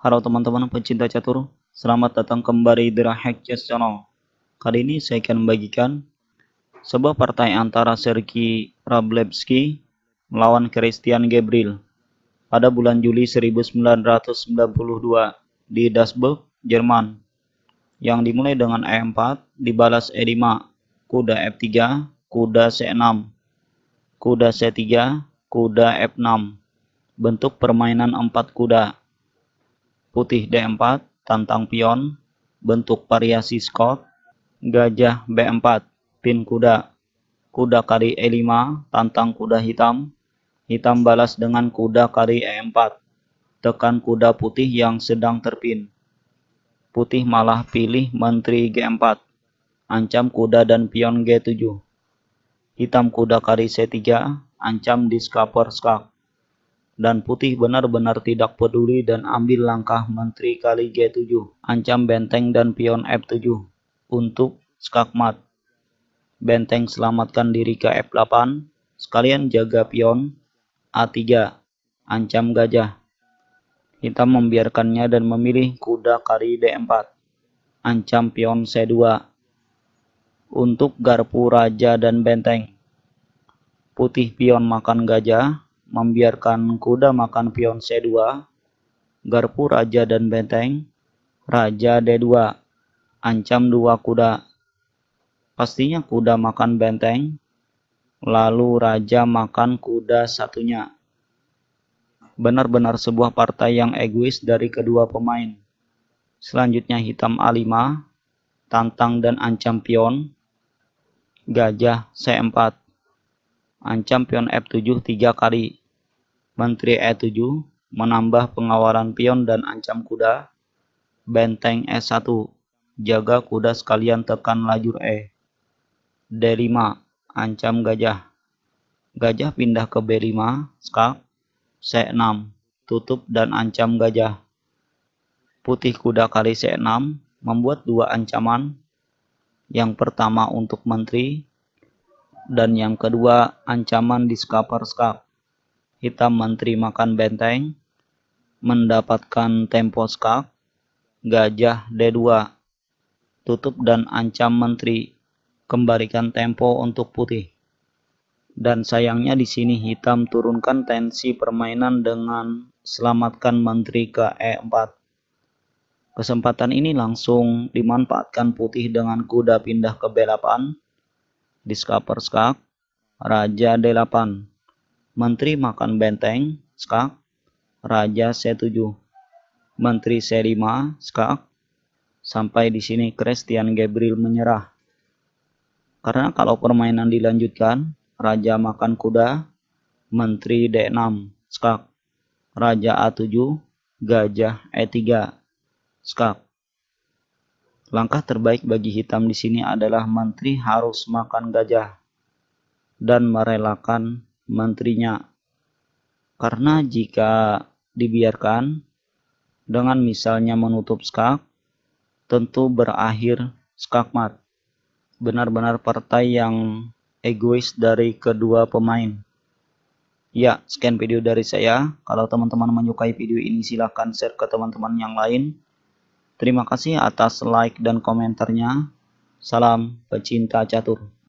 Halo teman-teman pecinta catur, selamat datang kembali di Rahek Chess Channel. Kali ini saya akan membagikan sebuah partai antara Sergei Rablevski melawan Christian Gabriel pada bulan Juli 1992 di Dasburg, Jerman yang dimulai dengan E4 dibalas E5, kuda F3, e kuda C6, kuda C3, kuda F6. E Bentuk permainan 4 kuda putih D4, tantang pion, bentuk variasi skot, gajah B4, pin kuda, kuda kari E5, tantang kuda hitam, hitam balas dengan kuda kari E4, tekan kuda putih yang sedang terpin. Putih malah pilih menteri G4, ancam kuda dan pion G7. Hitam kuda kari C3, ancam discover skak dan putih benar-benar tidak peduli dan ambil langkah menteri kali G7, ancam benteng dan pion F7 untuk skakmat. Benteng selamatkan diri ke F8, sekalian jaga pion A3, ancam gajah. Hitam membiarkannya dan memilih kuda kali D4, ancam pion C2 untuk garpu raja dan benteng. Putih pion makan gajah, membiarkan kuda makan pion C2, garpu raja dan benteng, raja D2, ancam dua kuda. Pastinya kuda makan benteng, lalu raja makan kuda satunya. Benar-benar sebuah partai yang egois dari kedua pemain. Selanjutnya hitam A5, tantang dan ancam pion, gajah C4, ancam pion F7 tiga kali Menteri E7 menambah pengawalan pion dan ancam kuda. Benteng E1 jaga kuda sekalian tekan lajur E. D5 ancam gajah. Gajah pindah ke B5, skak. C6 tutup dan ancam gajah. Putih kuda kali C6 membuat dua ancaman. Yang pertama untuk menteri dan yang kedua ancaman di skapar skak hitam menteri makan benteng, mendapatkan tempo skak, gajah D2, tutup dan ancam menteri, kembalikan tempo untuk putih. Dan sayangnya di sini hitam turunkan tensi permainan dengan selamatkan menteri ke E4. Kesempatan ini langsung dimanfaatkan putih dengan kuda pindah ke B8, discover skak, raja D8 Menteri makan benteng, skak. Raja C7. Menteri C5, skak. Sampai di sini Christian Gabriel menyerah. Karena kalau permainan dilanjutkan, Raja makan kuda, Menteri D6, skak. Raja A7, Gajah E3, skak. Langkah terbaik bagi hitam di sini adalah menteri harus makan gajah dan merelakan menterinya. Karena jika dibiarkan dengan misalnya menutup skak, tentu berakhir skakmat. Benar-benar partai yang egois dari kedua pemain. Ya, scan video dari saya. Kalau teman-teman menyukai video ini silahkan share ke teman-teman yang lain. Terima kasih atas like dan komentarnya. Salam pecinta catur.